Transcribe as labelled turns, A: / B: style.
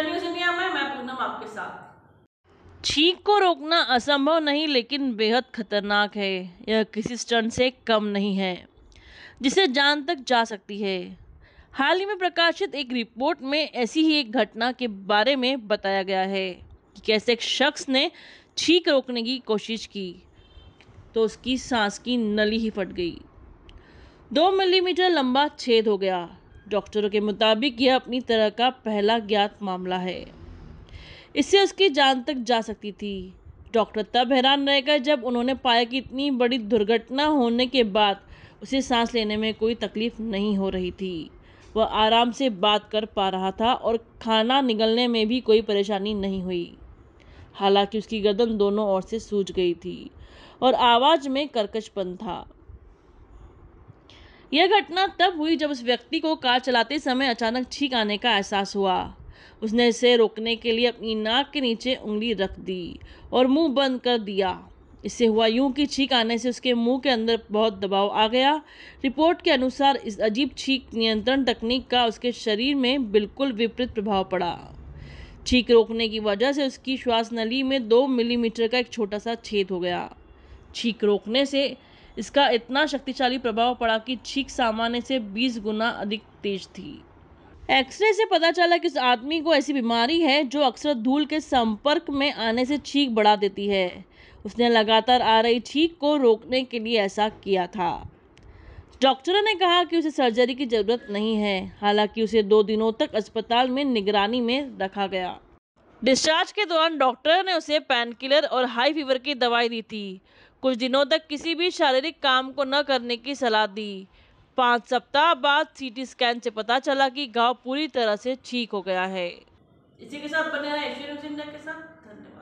A: चलिए सुनिया मैं मैं पूनम आपके साथ छींक को रोकना असंभव नहीं लेकिन बेहद खतरनाक है यह किसी स्टंट से कम नहीं है जिसे जान तक जा सकती है हाल ही में प्रकाशित एक रिपोर्ट में ऐसी ही एक घटना के बारे में बताया गया है कि कैसे एक शख्स ने छींक रोकने की कोशिश की तो उसकी सांस की नली ही फट गई दो मिलीमीटर लंबा छेद हो गया डॉक्टरों के मुताबिक यह अपनी तरह का पहला ज्ञात मामला है इससे उसकी जान तक जा सकती थी डॉक्टर तब हैरान रह गए जब उन्होंने पाया कि इतनी बड़ी दुर्घटना होने के बाद उसे सांस लेने में कोई तकलीफ नहीं हो रही थी वह आराम से बात कर पा रहा था और खाना निगलने में भी कोई परेशानी नहीं हुई हालांकि उसकी गर्दन दोनों ओर से सूज गई थी और आवाज़ में कर्कशपन था यह घटना तब हुई जब उस व्यक्ति को कार चलाते समय अचानक छींक आने का एहसास हुआ उसने इसे रोकने के लिए अपनी नाक के नीचे उंगली रख दी और मुंह बंद कर दिया इससे हुआ यूं कि छींक आने से उसके मुंह के अंदर बहुत दबाव आ गया रिपोर्ट के अनुसार इस अजीब छींक नियंत्रण तकनीक का उसके शरीर में बिल्कुल विपरीत प्रभाव पड़ा छींक रोकने की वजह से उसकी श्वास नली में दो मिलीमीटर का एक छोटा सा छेद हो गया छींक रोकने से इसका इतना शक्तिशाली प्रभाव पड़ा कि छीक सामान्य से 20 गुना अधिक तेज थी एक्सरे से पता चला कि इस आदमी को ऐसी बीमारी है जो अक्सर धूल के संपर्क में आने से छीक बढ़ा देती है उसने लगातार आ रही छीक को रोकने के लिए ऐसा किया था डॉक्टरों ने कहा कि उसे सर्जरी की ज़रूरत नहीं है हालांकि उसे दो दिनों तक अस्पताल में निगरानी में रखा गया डिस्चार्ज के दौरान डॉक्टर ने उसे पैनकिलर और हाई फीवर की दवाई दी थी कुछ दिनों तक किसी भी शारीरिक काम को न करने की सलाह दी पाँच सप्ताह बाद सीटी स्कैन से पता चला कि गांव पूरी तरह से ठीक हो गया है इसी के साथ बने रहे के साथ धन्यवाद